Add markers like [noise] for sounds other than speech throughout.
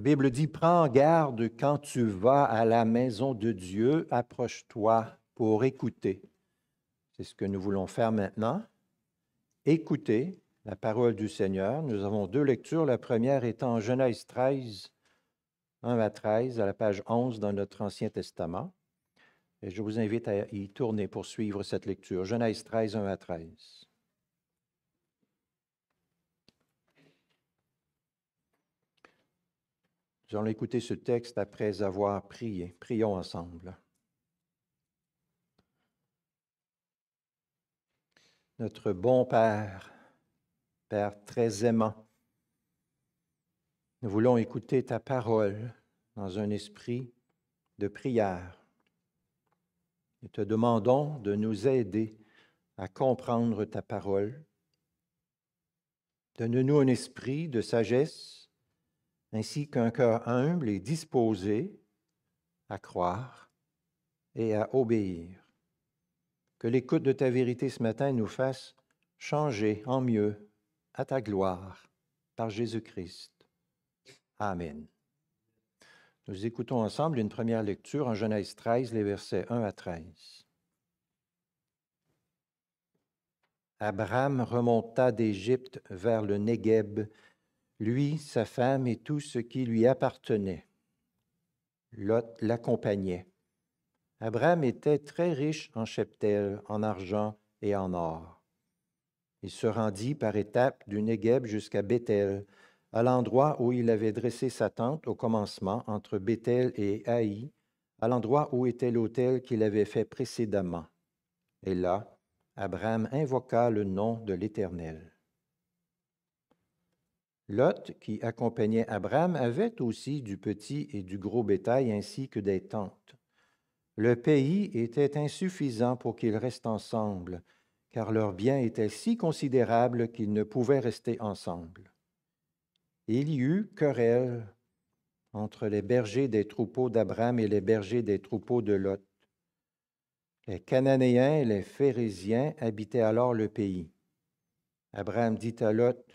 La Bible dit, prends garde quand tu vas à la maison de Dieu, approche-toi pour écouter. C'est ce que nous voulons faire maintenant. Écouter la parole du Seigneur. Nous avons deux lectures. La première étant en Genèse 13, 1 à 13, à la page 11 dans notre Ancien Testament. Et je vous invite à y tourner pour suivre cette lecture. Genèse 13, 1 à 13. Nous allons écouter ce texte après avoir prié. Prions ensemble. Notre bon Père, Père très aimant, nous voulons écouter ta parole dans un esprit de prière. Nous te demandons de nous aider à comprendre ta parole. Donne-nous un esprit de sagesse ainsi qu'un cœur humble et disposé à croire et à obéir. Que l'écoute de ta vérité ce matin nous fasse changer en mieux à ta gloire par Jésus-Christ. Amen. Nous écoutons ensemble une première lecture en Genèse 13, les versets 1 à 13. Abraham remonta d'Égypte vers le Négeb lui, sa femme et tout ce qui lui appartenait. Lot l'accompagnait. Abraham était très riche en cheptel, en argent et en or. Il se rendit par étapes du Négeb jusqu'à Bethel, à l'endroit où il avait dressé sa tente au commencement entre Bethel et Haï, à l'endroit où était l'autel qu'il avait fait précédemment. Et là, Abraham invoqua le nom de l'Éternel. Lot, qui accompagnait Abraham, avait aussi du petit et du gros bétail ainsi que des tentes. Le pays était insuffisant pour qu'ils restent ensemble, car leurs biens étaient si considérables qu'ils ne pouvaient rester ensemble. Il y eut querelle entre les bergers des troupeaux d'Abraham et les bergers des troupeaux de Lot. Les Cananéens et les Phérésiens habitaient alors le pays. Abraham dit à Lot,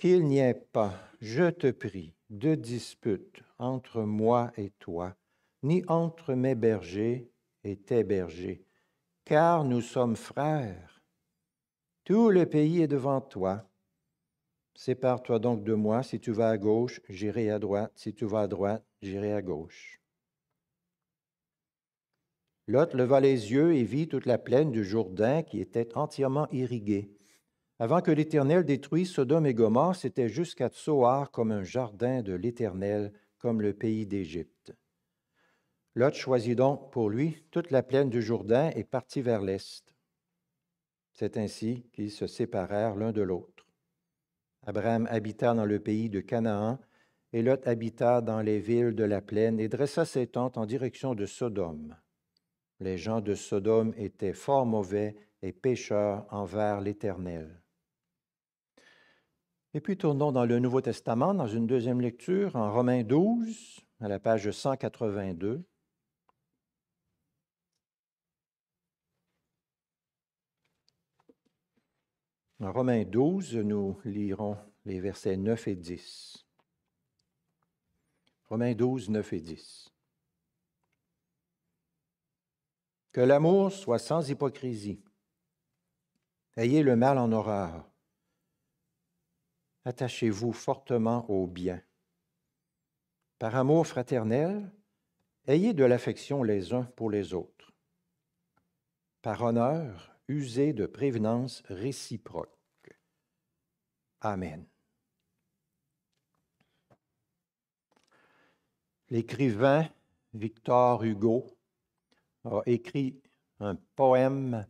qu'il n'y ait pas, je te prie, de dispute entre moi et toi, ni entre mes bergers et tes bergers, car nous sommes frères. Tout le pays est devant toi. Sépare-toi donc de moi. Si tu vas à gauche, j'irai à droite. Si tu vas à droite, j'irai à gauche. L'autre leva les yeux et vit toute la plaine du Jourdain qui était entièrement irriguée avant que l'Éternel détruise Sodome et Gomorre, c'était jusqu'à Tsoar comme un jardin de l'Éternel, comme le pays d'Égypte. Lot choisit donc pour lui toute la plaine du Jourdain et partit vers l'est. C'est ainsi qu'ils se séparèrent l'un de l'autre. Abraham habita dans le pays de Canaan, et Lot habita dans les villes de la plaine et dressa ses tentes en direction de Sodome. Les gens de Sodome étaient fort mauvais et pécheurs envers l'Éternel. Et puis tournons dans le Nouveau Testament, dans une deuxième lecture, en Romains 12, à la page 182. En Romains 12, nous lirons les versets 9 et 10. Romains 12, 9 et 10. Que l'amour soit sans hypocrisie. Ayez le mal en horreur attachez-vous fortement au bien. Par amour fraternel, ayez de l'affection les uns pour les autres. Par honneur, usez de prévenance réciproque. Amen. L'écrivain Victor Hugo a écrit un poème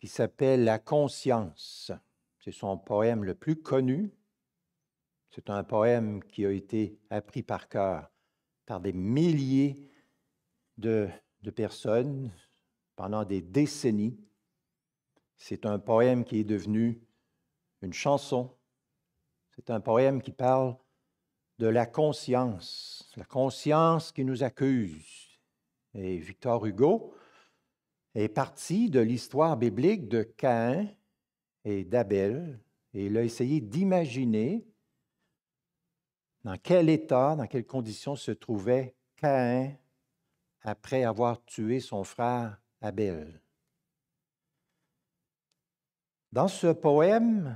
qui s'appelle La conscience. C'est son poème le plus connu. C'est un poème qui a été appris par cœur par des milliers de, personnes pendant des décennies. C'est un poème qui est devenu une chanson. C'est un poème qui parle de la conscience, la conscience qui nous accuse. Et Victor Hugo est parti de l'histoire biblique de Caïn et d'Abel, et il a essayé d'imaginer dans quel état, dans quelles conditions se trouvait Caïn après avoir tué son frère Abel. Dans ce poème,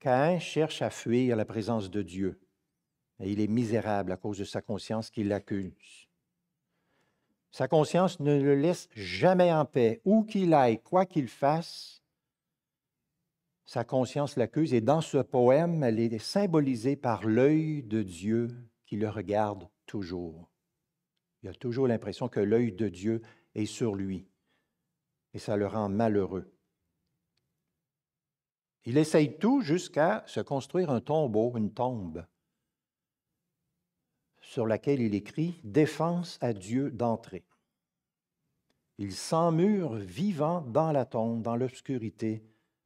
Caïn cherche à fuir la présence de Dieu, et il est misérable à cause de sa conscience qui l'accuse. Sa conscience ne le laisse jamais en paix, où qu'il aille, quoi qu'il fasse, sa conscience l'accuse et dans ce poème, elle est symbolisée par l'œil de Dieu qui le regarde toujours. Il a toujours l'impression que l'œil de Dieu est sur lui et ça le rend malheureux. Il essaye tout jusqu'à se construire un tombeau, une tombe, sur laquelle il écrit Défense à Dieu d'entrer. Il s'emmure vivant dans la tombe, dans l'obscurité,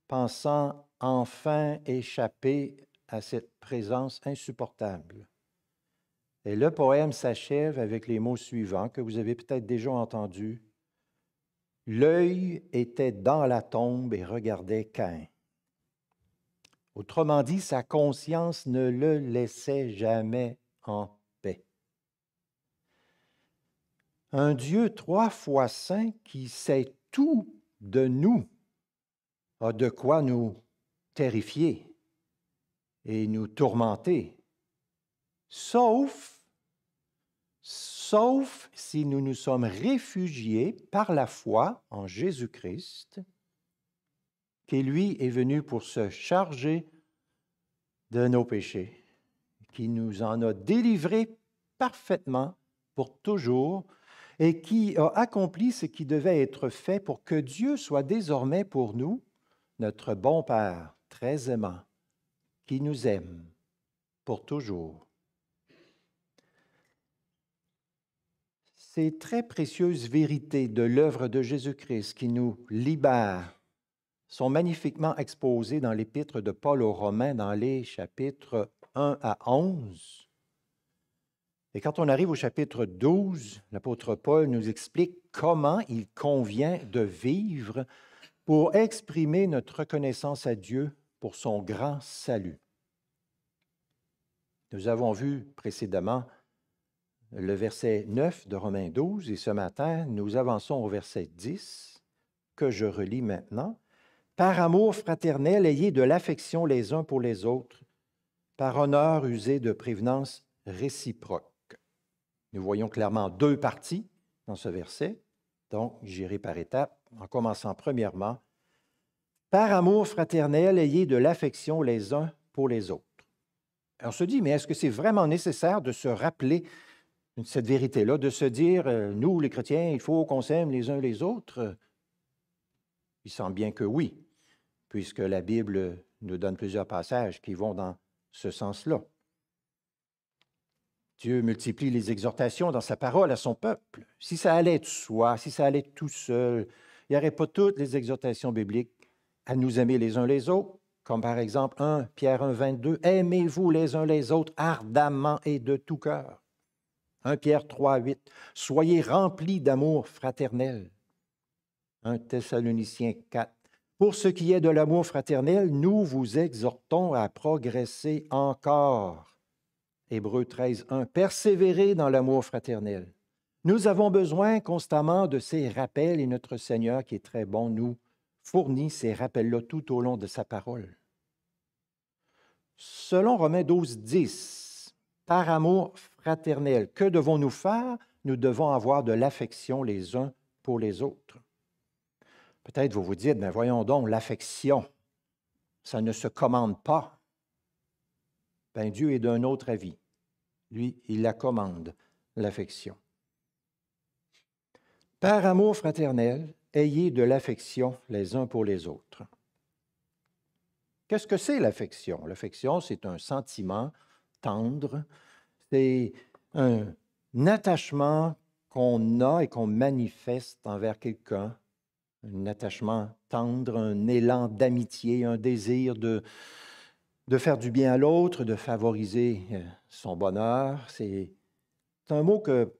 pensant enfin échapper à cette présence insupportable. Et le poème s'achève avec les mots suivants que vous avez peut-être déjà entendus. L'œil était dans la tombe et regardait Cain. Autrement dit, sa conscience ne le laissait jamais en paix. Un Dieu trois fois saint qui sait tout de nous a de quoi nous terrifier et nous tourmenter, sauf, sauf si nous nous sommes réfugiés par la foi en Jésus-Christ, qui lui est venu pour se charger de nos péchés, qui nous en a délivrés parfaitement pour toujours, et qui a accompli ce qui devait être fait pour que Dieu soit désormais pour nous notre bon Père très aimant, qui nous aime pour toujours. Ces très précieuses vérités de l'œuvre de Jésus-Christ qui nous libère sont magnifiquement exposées dans l'épître de Paul aux Romains dans les chapitres 1 à 11. Et quand on arrive au chapitre 12, l'apôtre Paul nous explique comment il convient de vivre pour exprimer notre reconnaissance à Dieu pour son grand salut. Nous avons vu précédemment le verset 9 de Romains 12 et ce matin, nous avançons au verset 10 que je relis maintenant. Par amour fraternel, ayez de l'affection les uns pour les autres, par honneur usé de prévenance réciproque. Nous voyons clairement deux parties dans ce verset, donc j'irai par étapes en commençant premièrement, Par amour fraternel, ayez de l'affection les uns pour les autres. on se dit, mais est-ce que c'est vraiment nécessaire de se rappeler cette vérité-là, de se dire, euh, nous les chrétiens, il faut qu'on s'aime les uns les autres Il semble bien que oui, puisque la Bible nous donne plusieurs passages qui vont dans ce sens-là. Dieu multiplie les exhortations dans sa parole à son peuple. Si ça allait de soi, si ça allait tout seul, il n'y aurait pas toutes les exhortations bibliques à nous aimer les uns les autres, comme par exemple 1 Pierre 1, 22, Aimez-vous les uns les autres ardemment et de tout cœur. 1 Pierre 3, 8, Soyez remplis d'amour fraternel. 1 Thessaloniciens 4, Pour ce qui est de l'amour fraternel, nous vous exhortons à progresser encore. Hébreux 13, 1, Persévérez dans l'amour fraternel. Nous avons besoin constamment de ces rappels et notre Seigneur qui est très bon nous fournit ces rappels-là tout au long de sa parole. Selon Romains 12, 10, par amour fraternel, que devons-nous faire? Nous devons avoir de l'affection les uns pour les autres. Peut-être vous vous dites, mais ben voyons donc, l'affection, ça ne se commande pas. Ben, Dieu est d'un autre avis. Lui, il la commande, l'affection. Par amour fraternel, ayez de l'affection les uns pour les autres. Qu'est-ce que c'est l'affection? L'affection, c'est un sentiment tendre, c'est un attachement qu'on a et qu'on manifeste envers quelqu'un, un attachement tendre, un élan d'amitié, un désir de, de faire du bien à l'autre, de favoriser euh, son bonheur. C'est un mot que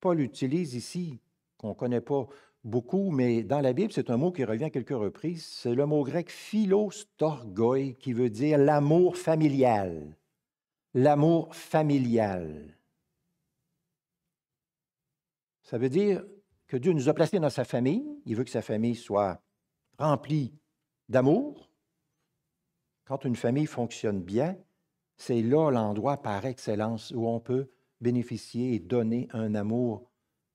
Paul utilise ici on ne connaît pas beaucoup, mais dans la Bible, c'est un mot qui revient à quelques reprises. C'est le mot grec philostorgoi qui veut dire l'amour familial. L'amour familial. Ça veut dire que Dieu nous a placés dans sa famille. Il veut que sa famille soit remplie d'amour. Quand une famille fonctionne bien, c'est là l'endroit par excellence où on peut bénéficier et donner un amour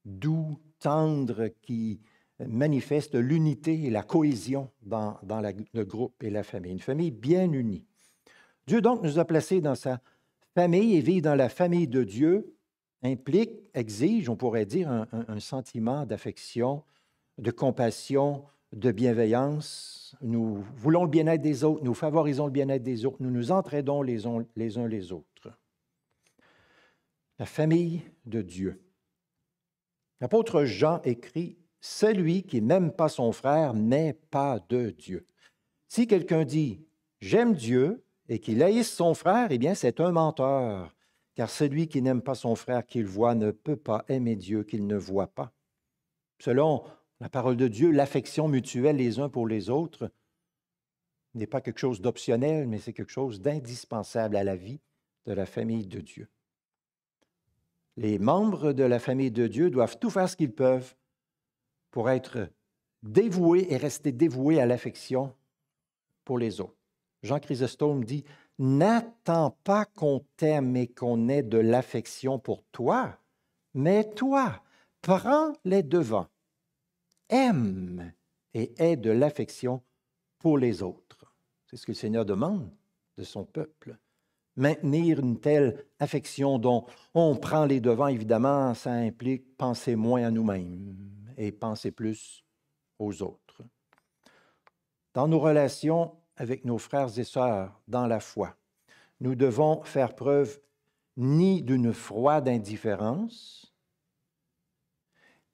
doux, tendre qui euh, manifeste l'unité et la cohésion dans, la, le groupe et la famille, une famille bien unie. Dieu donc nous a placés dans sa famille et vivre dans la famille de Dieu implique, exige, on pourrait dire, un, sentiment d'affection, de compassion, de bienveillance. Nous voulons le bien-être des autres, nous favorisons le bien-être des autres, nous nous entraidons les uns les autres. La famille de Dieu. L'apôtre Jean écrit, Celui qui n'aime pas son frère n'est pas de Dieu. Si quelqu'un dit, J'aime Dieu et qu'il haïsse son frère, eh bien c'est un menteur, car celui qui n'aime pas son frère qu'il voit ne peut pas aimer Dieu qu'il ne voit pas. Selon la parole de Dieu, l'affection mutuelle les uns pour les autres n'est pas quelque chose d'optionnel, mais c'est quelque chose d'indispensable à la vie de la famille de Dieu les membres de la famille de Dieu doivent tout faire ce qu'ils peuvent pour être dévoués et rester dévoués à l'affection pour les autres. Jean Chrysostome dit N'attends pas qu'on t'aime et qu'on ait de l'affection pour toi, mais toi, prends les devants, aime et aie de l'affection pour les autres. C'est ce que le Seigneur demande de son peuple maintenir une telle affection dont on prend les devants, évidemment, ça implique penser moins à nous-mêmes et penser plus aux autres. Dans nos relations avec nos frères et sœurs dans la foi, nous devons faire preuve ni d'une froide indifférence,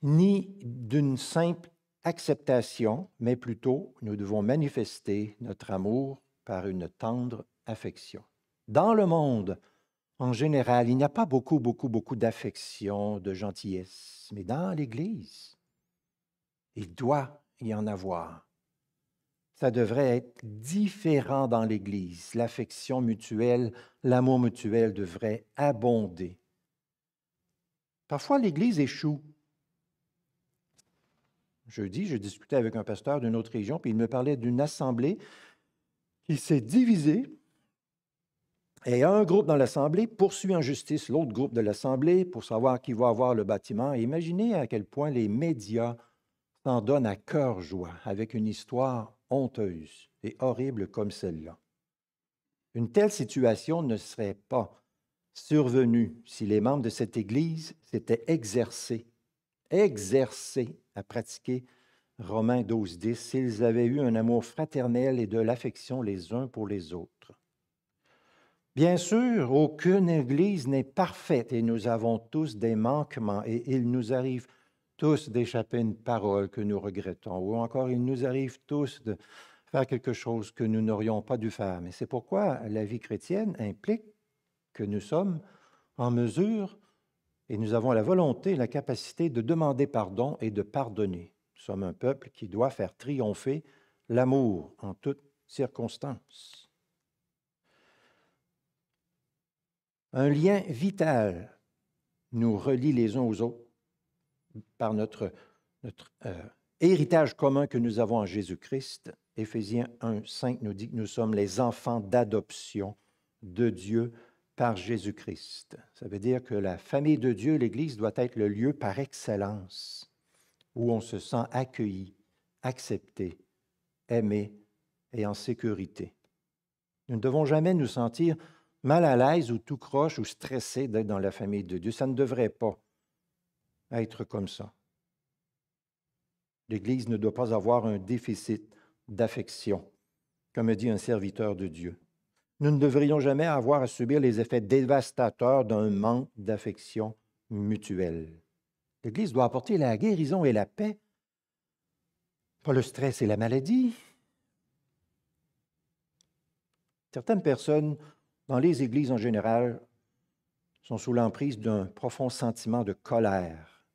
ni d'une simple acceptation, mais plutôt nous devons manifester notre amour par une tendre affection dans le monde, en général, il n'y a pas beaucoup, beaucoup, beaucoup d'affection, de gentillesse, mais dans l'Église, il doit y en avoir. Ça devrait être différent dans l'Église. L'affection mutuelle, l'amour mutuel devrait abonder. Parfois, l'Église échoue. Jeudi, je discutais avec un pasteur d'une autre région, puis il me parlait d'une assemblée qui s'est divisée et un groupe dans l'Assemblée poursuit en justice l'autre groupe de l'Assemblée pour savoir qui va avoir le bâtiment. imaginez à quel point les médias s'en donnent à cœur joie avec une histoire honteuse et horrible comme celle-là. Une telle situation ne serait pas survenue si les membres de cette Église s'étaient exercés, exercés à pratiquer Romains 12, 10, s'ils avaient eu un amour fraternel et de l'affection les uns pour les autres. Bien sûr, aucune Église n'est parfaite et nous avons tous des manquements et il nous arrive tous d'échapper une parole que nous regrettons ou encore il nous arrive tous de faire quelque chose que nous n'aurions pas dû faire. Mais c'est pourquoi la vie chrétienne implique que nous sommes en mesure et nous avons la volonté, la capacité de demander pardon et de pardonner. Nous sommes un peuple qui doit faire triompher l'amour en toutes circonstances. Un lien vital nous relie les uns aux autres par notre, euh, héritage commun que nous avons en Jésus-Christ. Éphésiens 1, 5 nous dit que nous sommes les enfants d'adoption de Dieu par Jésus-Christ. Ça veut dire que la famille de Dieu, l'Église, doit être le lieu par excellence où on se sent accueilli, accepté, aimé et en sécurité. Nous ne devons jamais nous sentir mal à l'aise ou tout croche ou stressé d'être dans la famille de Dieu. Ça ne devrait pas être comme ça. L'Église ne doit pas avoir un déficit d'affection, comme dit un serviteur de Dieu. Nous ne devrions jamais avoir à subir les effets dévastateurs d'un manque d'affection mutuelle. L'Église doit apporter la guérison et la paix, pas le stress et la maladie. Certaines personnes dans les églises en général, sont sous l'emprise d'un profond sentiment de colère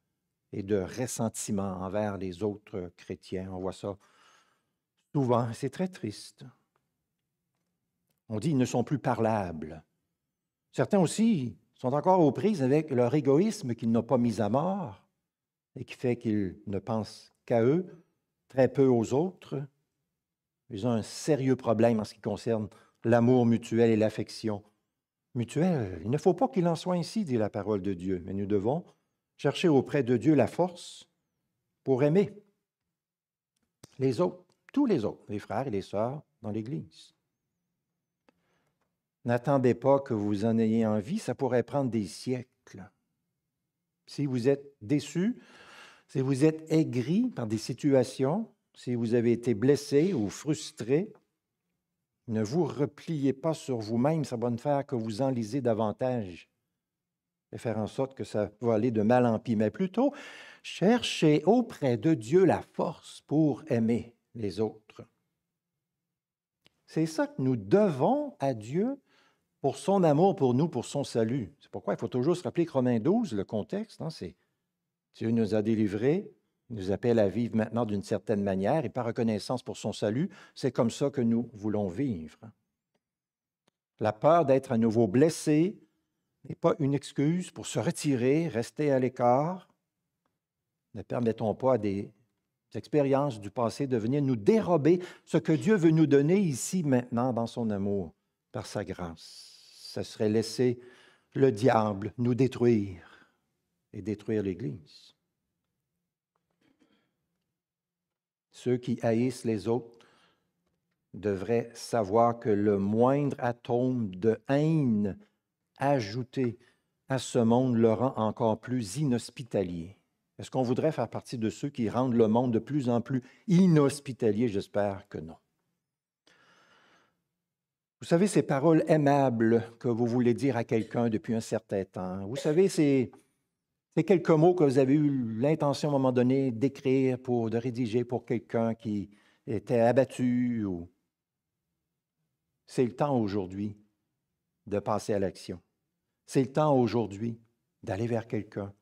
et de ressentiment envers les autres chrétiens. On voit ça souvent, c'est très triste. On dit ils ne sont plus parlables. Certains aussi sont encore aux prises avec leur égoïsme qu'ils n'ont pas mis à mort et qui fait qu'ils ne pensent qu'à eux, très peu aux autres. Ils ont un sérieux problème en ce qui concerne l'amour mutuel et l'affection mutuelle. Il ne faut pas qu'il en soit ainsi, dit la parole de Dieu, mais nous devons chercher auprès de Dieu la force pour aimer les autres, tous les autres, les frères et les sœurs dans l'Église. N'attendez pas que vous en ayez envie, ça pourrait prendre des siècles. Si vous êtes déçu, si vous êtes aigri par des situations, si vous avez été blessé ou frustré, ne vous repliez pas sur vous-même, ça va ne faire que vous enlisez davantage et faire en sorte que ça va aller de mal en pis. Mais plutôt, cherchez auprès de Dieu la force pour aimer les autres. C'est ça que nous devons à Dieu pour son amour pour nous, pour son salut. C'est pourquoi il faut toujours se rappeler que Romains 12, le contexte, hein, c'est Dieu nous a délivrés nous appelle à vivre maintenant d'une certaine manière et par reconnaissance pour son salut, c'est comme ça que nous voulons vivre. La peur d'être à nouveau blessé n'est pas une excuse pour se retirer, rester à l'écart. Ne permettons pas à des expériences du passé de venir nous dérober ce que Dieu veut nous donner ici maintenant dans son amour, par sa grâce. Ce serait laisser le diable nous détruire et détruire l'Église. Ceux qui haïssent les autres devraient savoir que le moindre atome de haine ajouté à ce monde le rend encore plus inhospitalier. Est-ce qu'on voudrait faire partie de ceux qui rendent le monde de plus en plus inhospitalier? J'espère que non. Vous savez, ces paroles aimables que vous voulez dire à quelqu'un depuis un certain temps. Vous savez, ces, c'est quelques mots que vous avez eu l'intention à un moment donné d'écrire, pour, de rédiger pour quelqu'un qui était abattu. C'est le temps aujourd'hui de passer à l'action. C'est le temps aujourd'hui d'aller vers quelqu'un,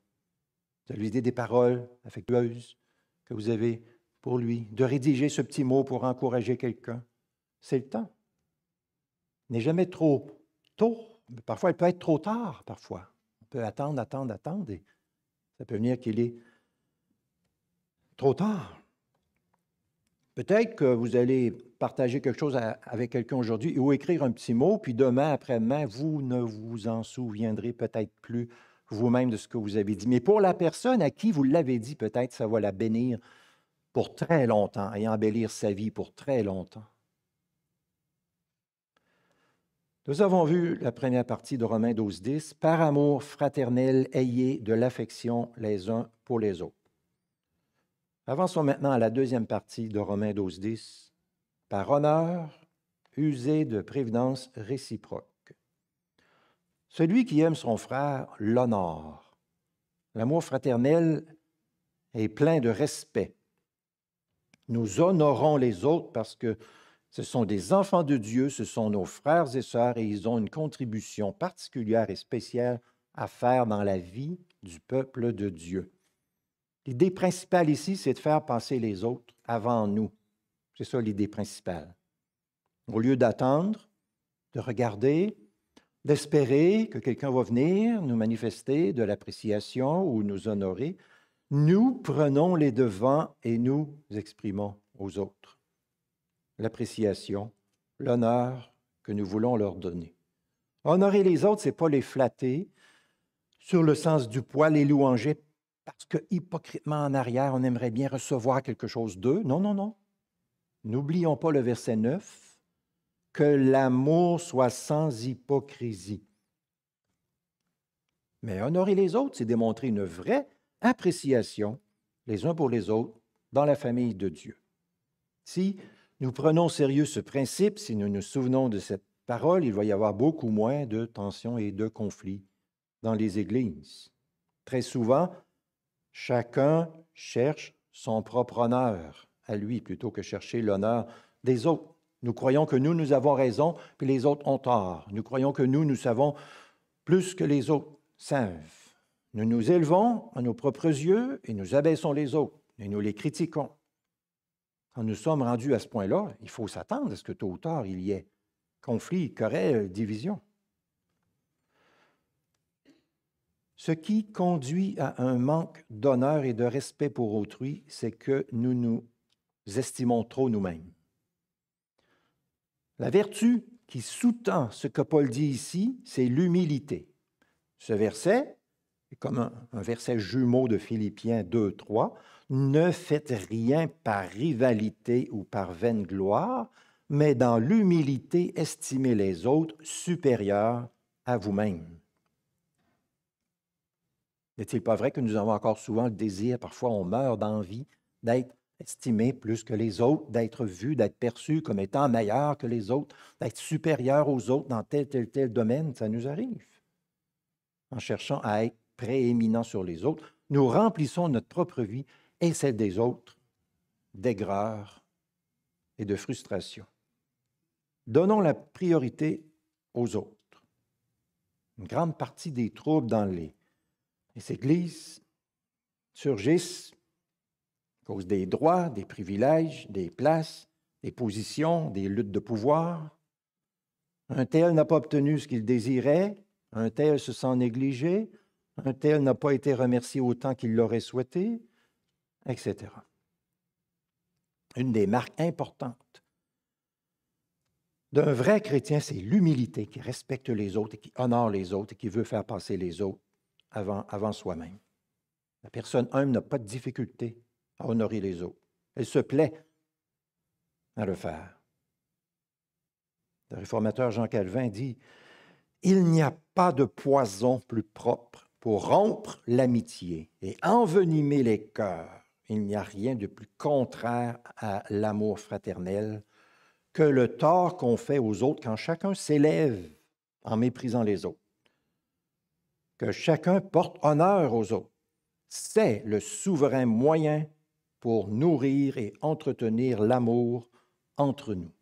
de lui dire des paroles affectueuses que vous avez pour lui, de rédiger ce petit mot pour encourager quelqu'un. C'est le temps. N'est jamais trop tôt. Parfois, il peut être trop tard, parfois. On peut attendre, attendre, attendre. Et ça peut venir qu'il est trop tard. Peut-être que vous allez partager quelque chose avec quelqu'un aujourd'hui ou écrire un petit mot, puis demain, après-demain, vous ne vous en souviendrez peut-être plus vous-même de ce que vous avez dit. Mais pour la personne à qui vous l'avez dit, peut-être ça va la bénir pour très longtemps et embellir sa vie pour très longtemps. Nous avons vu la première partie de Romains 12, 10. Par amour fraternel, ayez de l'affection les uns pour les autres. Avançons maintenant à la deuxième partie de Romains 12, 10. Par honneur, usez de prévenance réciproque. Celui qui aime son frère l'honore. L'amour fraternel est plein de respect. Nous honorons les autres parce que ce sont des enfants de Dieu, ce sont nos frères et sœurs et ils ont une contribution particulière et spéciale à faire dans la vie du peuple de Dieu. L'idée principale ici, c'est de faire passer les autres avant nous. C'est ça l'idée principale. Au lieu d'attendre, de regarder, d'espérer que quelqu'un va venir nous manifester de l'appréciation ou nous honorer, nous prenons les devants et nous exprimons aux autres l'appréciation, l'honneur que nous voulons leur donner. Honorer les autres, ce n'est pas les flatter sur le sens du poids, les louanger parce que hypocritement en arrière, on aimerait bien recevoir quelque chose d'eux. Non, non, non. N'oublions pas le verset 9, que l'amour soit sans hypocrisie. Mais honorer les autres, c'est démontrer une vraie appréciation les uns pour les autres dans la famille de Dieu. Si nous prenons sérieux ce principe. Si nous nous souvenons de cette parole, il va y avoir beaucoup moins de tensions et de conflits dans les églises. Très souvent, chacun cherche son propre honneur à lui plutôt que chercher l'honneur des autres. Nous croyons que nous, nous avons raison, puis les autres ont tort. Nous croyons que nous, nous savons plus que les autres savent. Nous nous élevons à nos propres yeux et nous abaissons les autres et nous les critiquons. Quand nous sommes rendus à ce point-là, il faut s'attendre à ce que tôt ou tard, il y ait conflit, querelle, division. Ce qui conduit à un manque d'honneur et de respect pour autrui, c'est que nous nous estimons trop nous-mêmes. La vertu qui sous-tend ce que Paul dit ici, c'est l'humilité. Ce verset, comme un, verset jumeau de Philippiens 2, 3, ne faites rien par rivalité ou par vaine gloire, mais dans l'humilité estimez les autres supérieurs à vous-même. N'est-il pas vrai que nous avons encore souvent le désir, parfois on meurt d'envie, d'être estimé plus que les autres, d'être vu, d'être perçu comme étant meilleur que les autres, d'être supérieur aux autres dans tel, tel, tel domaine, ça nous arrive. En cherchant à être prééminent sur les autres, nous remplissons notre propre vie et celle des autres d'aigreur et de frustration. Donnons la priorité aux autres. Une grande partie des troubles dans les, églises surgissent à cause des droits, des privilèges, des places, des positions, des luttes de pouvoir. Un tel n'a pas obtenu ce qu'il désirait, un tel se sent négligé, un tel n'a pas été remercié autant qu'il l'aurait souhaité, etc. Une des marques importantes d'un vrai chrétien, c'est l'humilité qui respecte les autres et qui honore les autres et qui veut faire passer les autres avant, avant soi-même. La personne humble n'a pas de difficulté à honorer les autres. Elle se plaît à le faire. Le réformateur Jean Calvin dit, Il n'y a pas de poison plus propre pour rompre l'amitié et envenimer les cœurs. Il n'y a rien de plus contraire à l'amour fraternel que le tort qu'on fait aux autres quand chacun s'élève en méprisant les autres. Que chacun porte honneur aux autres. C'est le souverain moyen pour nourrir et entretenir l'amour entre nous.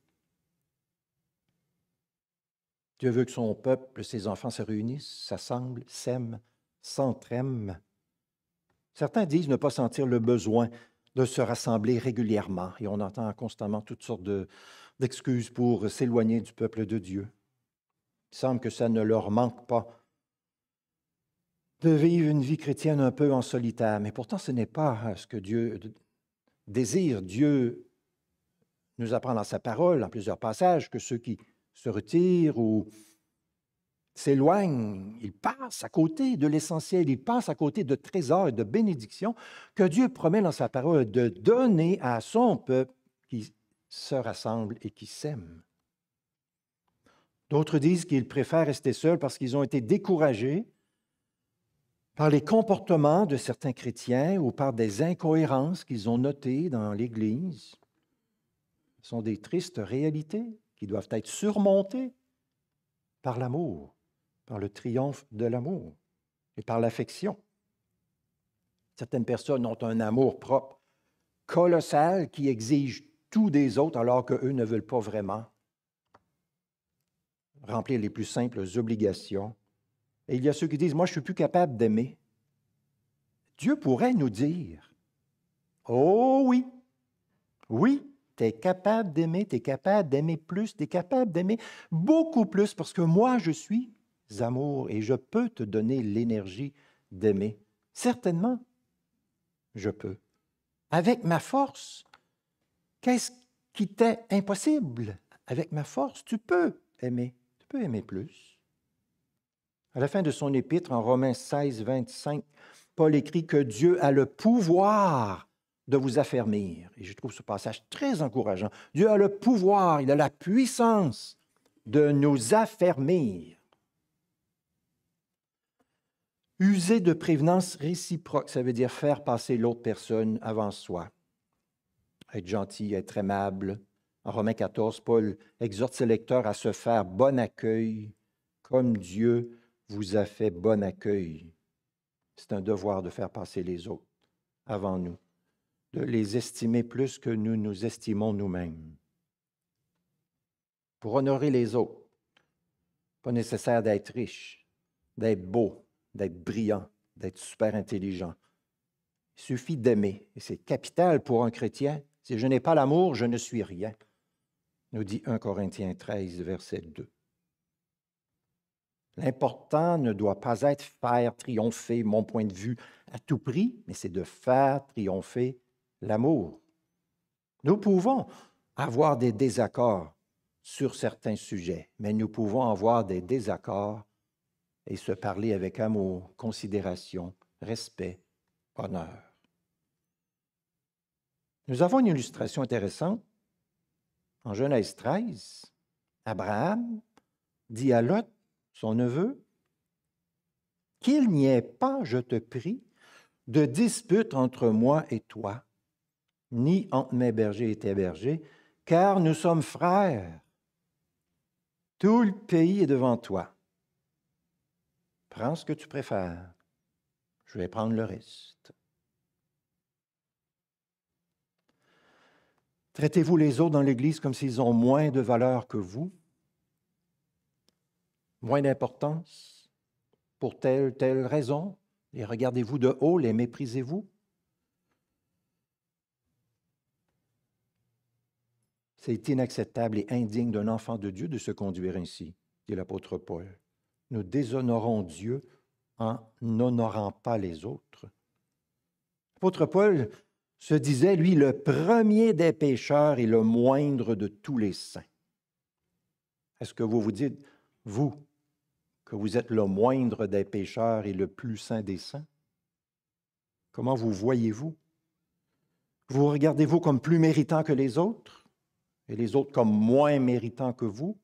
Dieu veut que son peuple, ses enfants se réunissent, s'assemblent, s'aiment, s'entraînent. Certains disent ne pas sentir le besoin de se rassembler régulièrement et on entend constamment toutes sortes d'excuses pour s'éloigner du peuple de Dieu. Il semble que ça ne leur manque pas de vivre une vie chrétienne un peu en solitaire, mais pourtant ce n'est pas euh, ce que Dieu désire. Dieu nous apprend dans sa parole, en plusieurs passages, que ceux qui se retirent ou s'éloignent, ils passent à côté de l'essentiel, ils passent à côté de trésors et de bénédictions que Dieu promet dans sa parole de donner à son peuple qui se rassemble et qui s'aime. D'autres disent qu'ils préfèrent rester seuls parce qu'ils ont été découragés par les comportements de certains chrétiens ou par des incohérences qu'ils ont notées dans l'Église. Ce sont des tristes réalités qui doivent être surmontées par l'amour par le triomphe de l'amour et par l'affection. Certaines personnes ont un amour propre colossal qui exige tout des autres alors qu'eux ne veulent pas vraiment remplir les plus simples obligations. Et il y a ceux qui disent, moi je ne suis plus capable d'aimer. Dieu pourrait nous dire, oh oui, oui, tu es capable d'aimer, tu es capable d'aimer plus, tu es capable d'aimer beaucoup plus parce que moi je suis amours et je peux te donner l'énergie d'aimer. Certainement, je peux. Avec ma force, qu'est-ce qui t'est impossible? Avec ma force, tu peux aimer. Tu peux aimer plus. À la fin de son épître, en Romains 16, 25, Paul écrit que Dieu a le pouvoir de vous affermir. Et je trouve ce passage très encourageant. Dieu a le pouvoir, il a la puissance de nous affermir. User de prévenance réciproque, ça veut dire faire passer l'autre personne avant soi. Être gentil, être aimable. En Romains 14, Paul exhorte ses lecteurs à se faire bon accueil comme Dieu vous a fait bon accueil. C'est un devoir de faire passer les autres avant nous, de les estimer plus que nous nous estimons nous-mêmes. Pour honorer les autres, pas nécessaire d'être riche, d'être beau, d'être brillant, d'être super intelligent. Il suffit d'aimer. Et c'est capital pour un chrétien. Si je n'ai pas l'amour, je ne suis rien, nous dit 1 Corinthiens 13, verset 2. L'important ne doit pas être faire triompher mon point de vue à tout prix, mais c'est de faire triompher l'amour. Nous pouvons avoir des désaccords sur certains sujets, mais nous pouvons avoir des désaccords et se parler avec amour, considération, respect, honneur. Nous avons une illustration intéressante. En Genèse 13, Abraham dit à Lot, son neveu, Qu'il n'y ait pas, je te prie, de dispute entre moi et toi, ni entre mes bergers et tes bergers, car nous sommes frères. Tout le pays est devant toi. Prends ce que tu préfères. Je vais prendre le reste. Traitez-vous les autres dans l'Église comme s'ils ont moins de valeur que vous, moins d'importance pour telle telle raison, les regardez-vous de haut, les méprisez-vous. C'est inacceptable et indigne d'un enfant de Dieu de se conduire ainsi, dit l'apôtre Paul nous déshonorons Dieu en n'honorant pas les autres. L'apôtre Paul se disait, lui, le premier des pécheurs et le moindre de tous les saints. Est-ce que vous vous dites, vous, que vous êtes le moindre des pécheurs et le plus saint des saints? Comment vous voyez-vous? Vous regardez-vous comme plus méritant que les autres et les autres comme moins méritants que vous?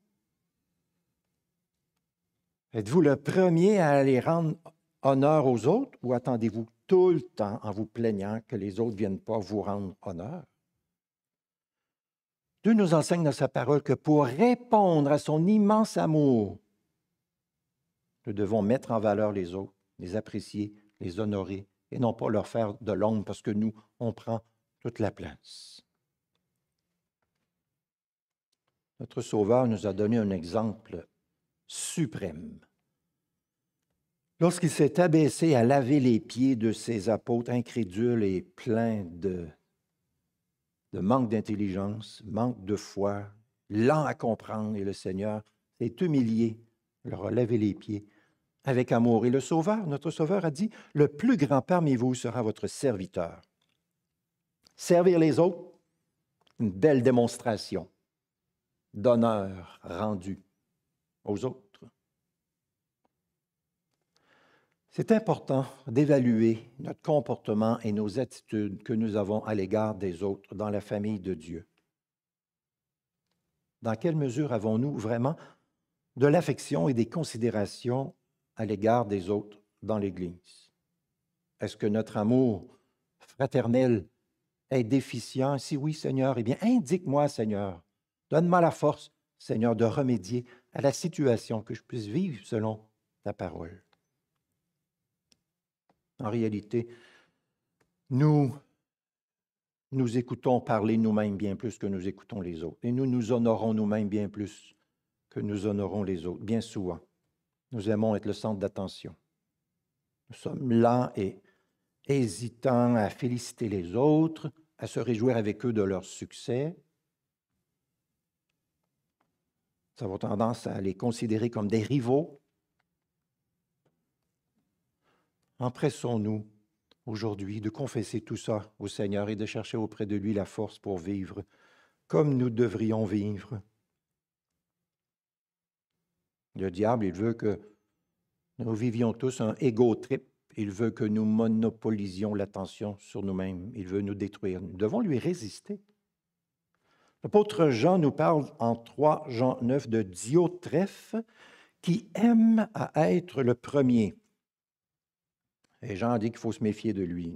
Êtes-vous le premier à aller rendre honneur aux autres ou attendez-vous tout le temps en vous plaignant que les autres ne viennent pas vous rendre honneur? Dieu nous enseigne dans sa parole que pour répondre à son immense amour, nous devons mettre en valeur les autres, les apprécier, les honorer et non pas leur faire de l'ombre parce que nous, on prend toute la place. Notre Sauveur nous a donné un exemple suprême. Lorsqu'il s'est abaissé à laver les pieds de ses apôtres incrédules et pleins de, de manque d'intelligence, manque de foi, lent à comprendre, et le Seigneur s'est humilié, leur a lavé les pieds avec amour. Et le Sauveur, notre Sauveur, a dit, le plus grand parmi vous sera votre serviteur. Servir les autres, une belle démonstration d'honneur rendu aux autres. C'est important d'évaluer notre comportement et nos attitudes que nous avons à l'égard des autres dans la famille de Dieu. Dans quelle mesure avons-nous vraiment de l'affection et des considérations à l'égard des autres dans l'Église? Est-ce que notre amour fraternel est déficient? Si oui, Seigneur, eh bien, indique-moi, Seigneur, donne-moi la force, Seigneur, de remédier à la situation, que je puisse vivre selon ta parole. En réalité, nous nous écoutons parler nous-mêmes bien plus que nous écoutons les autres. Et nous nous honorons nous-mêmes bien plus que nous honorons les autres, bien souvent. Nous aimons être le centre d'attention. Nous sommes lents et hésitants à féliciter les autres, à se réjouir avec eux de leur succès, Nous avons tendance à les considérer comme des rivaux. Empressons-nous aujourd'hui de confesser tout ça au Seigneur et de chercher auprès de lui la force pour vivre comme nous devrions vivre. Le diable, il veut que nous vivions tous un égotrip. trip. Il veut que nous monopolisions l'attention sur nous-mêmes. Il veut nous détruire. Nous devons lui résister. L'apôtre Jean nous parle en 3 Jean 9 de Diotrephes qui aime à être le premier. Et Jean dit qu'il faut se méfier de lui.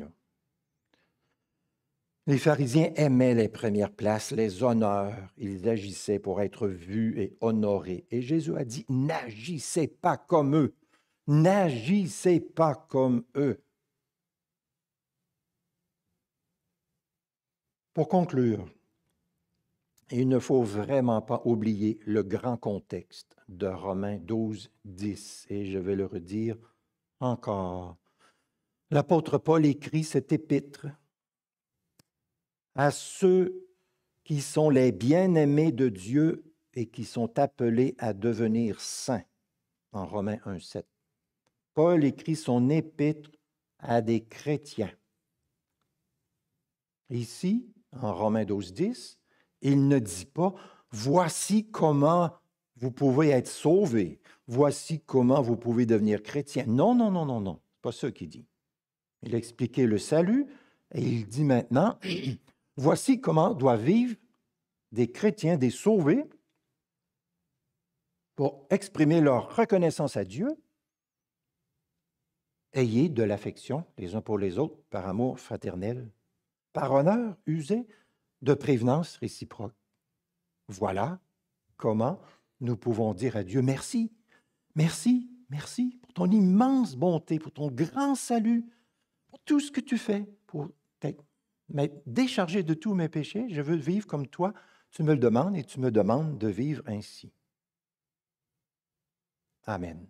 Les pharisiens aimaient les premières places, les honneurs. Ils agissaient pour être vus et honorés. Et Jésus a dit, n'agissez pas comme eux. N'agissez pas comme eux. Pour conclure, il ne faut vraiment pas oublier le grand contexte de Romains 12, 10. Et je vais le redire encore. L'apôtre Paul écrit cette épître à ceux qui sont les bien-aimés de Dieu et qui sont appelés à devenir saints, en Romains 1, 7. Paul écrit son épître à des chrétiens. Ici, en Romains 12, 10, il ne dit pas, voici comment vous pouvez être sauvé, voici comment vous pouvez devenir chrétien. Non, non, non, non, non, n'est pas ça qu'il dit. Il expliquait le salut et il dit maintenant, [clears throat] voici comment doivent vivre des chrétiens, des sauvés, pour exprimer leur reconnaissance à Dieu. Ayez de l'affection les uns pour les autres par amour fraternel, par honneur usé de prévenance réciproque. Voilà comment nous pouvons dire à Dieu merci, merci, merci pour ton immense bonté, pour ton grand salut, pour tout ce que tu fais, pour m'être déchargé de tous mes péchés. Je veux vivre comme toi. Tu me le demandes et tu me demandes de vivre ainsi. Amen.